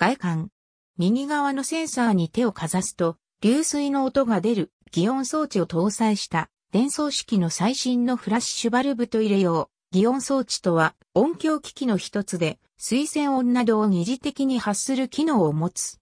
外観。右側のセンサーに手をかざすと、流水の音が出る擬音装置を搭載した伝送式の最新のフラッシュバルブと入れよう。擬音装置とは音響機器の一つで、水洗音などを二次的に発する機能を持つ。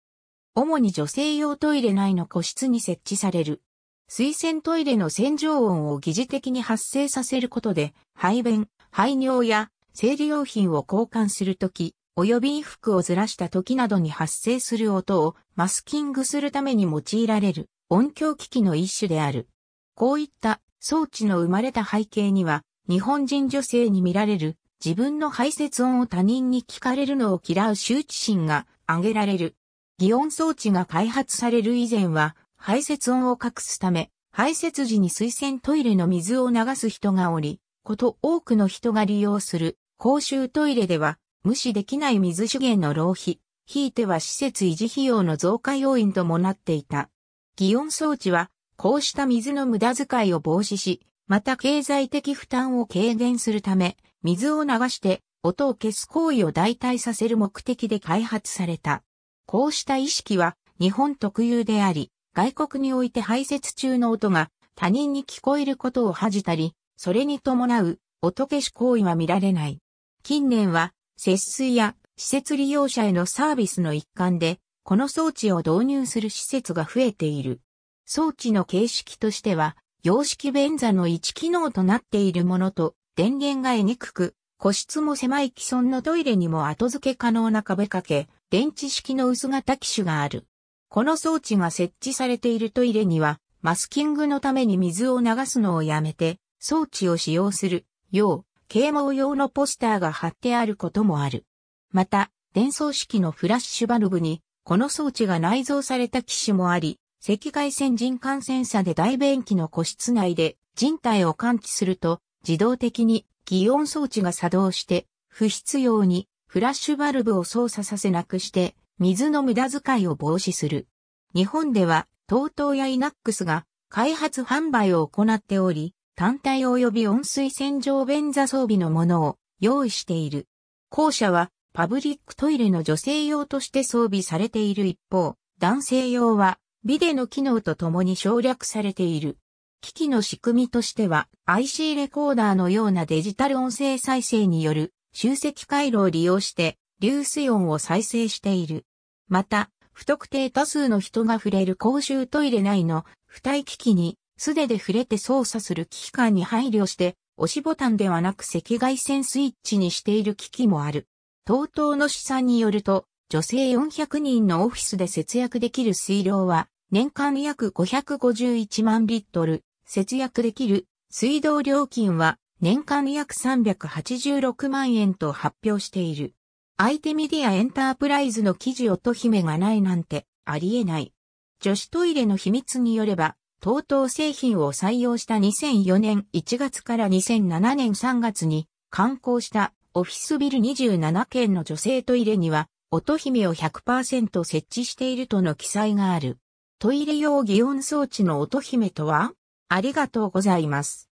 主に女性用トイレ内の個室に設置される。水洗トイレの洗浄音を疑似的に発生させることで、排便、排尿や生理用品を交換するとき、及び衣服をずらした時などに発生する音をマスキングするために用いられる音響機器の一種である。こういった装置の生まれた背景には、日本人女性に見られる自分の排泄音を他人に聞かれるのを嫌う羞恥心が挙げられる。擬音装置が開発される以前は、排泄音を隠すため、排泄時に水洗トイレの水を流す人がおり、こと多くの人が利用する公衆トイレでは、無視できない水資源の浪費、ひいては施設維持費用の増加要因ともなっていた。祇園装置は、こうした水の無駄遣いを防止し、また経済的負担を軽減するため、水を流して音を消す行為を代替させる目的で開発された。こうした意識は日本特有であり、外国において排泄中の音が他人に聞こえることを恥じたり、それに伴う音消し行為は見られない。近年は節水や施設利用者へのサービスの一環で、この装置を導入する施設が増えている。装置の形式としては、洋式便座の一機能となっているものと、電源が得にくく、個室も狭い既存のトイレにも後付け可能な壁掛け、電池式の薄型機種がある。この装置が設置されているトイレには、マスキングのために水を流すのをやめて、装置を使用する、よう、啓蒙用のポスターが貼ってあることもある。また、伝送式のフラッシュバルブに、この装置が内蔵された機種もあり、赤外線人感センサで大便器の個室内で人体を感知すると、自動的に擬音装置が作動して、不必要にフラッシュバルブを操作させなくして、水の無駄遣いを防止する。日本では、TOTO や INAX が開発販売を行っており、単体及び温水洗浄便座装備のものを用意している。校舎はパブリックトイレの女性用として装備されている一方、男性用はビデの機能とともに省略されている。機器の仕組みとしては IC レコーダーのようなデジタル音声再生による集積回路を利用して流水音を再生している。また、不特定多数の人が触れる公衆トイレ内の付帯機器に素手で触れて操作する機器感に配慮して、押しボタンではなく赤外線スイッチにしている機器もある。TOTO の試算によると、女性400人のオフィスで節約できる水量は、年間約551万リットル、節約できる水道料金は、年間約386万円と発表している。相手メディアエンタープライズの記事乙姫がないなんてありえない。女子トイレの秘密によれば、TOTO 製品を採用した2004年1月から2007年3月に観光したオフィスビル27件の女性トイレには乙姫を100%設置しているとの記載がある。トイレ用擬音装置の乙姫とはありがとうございます。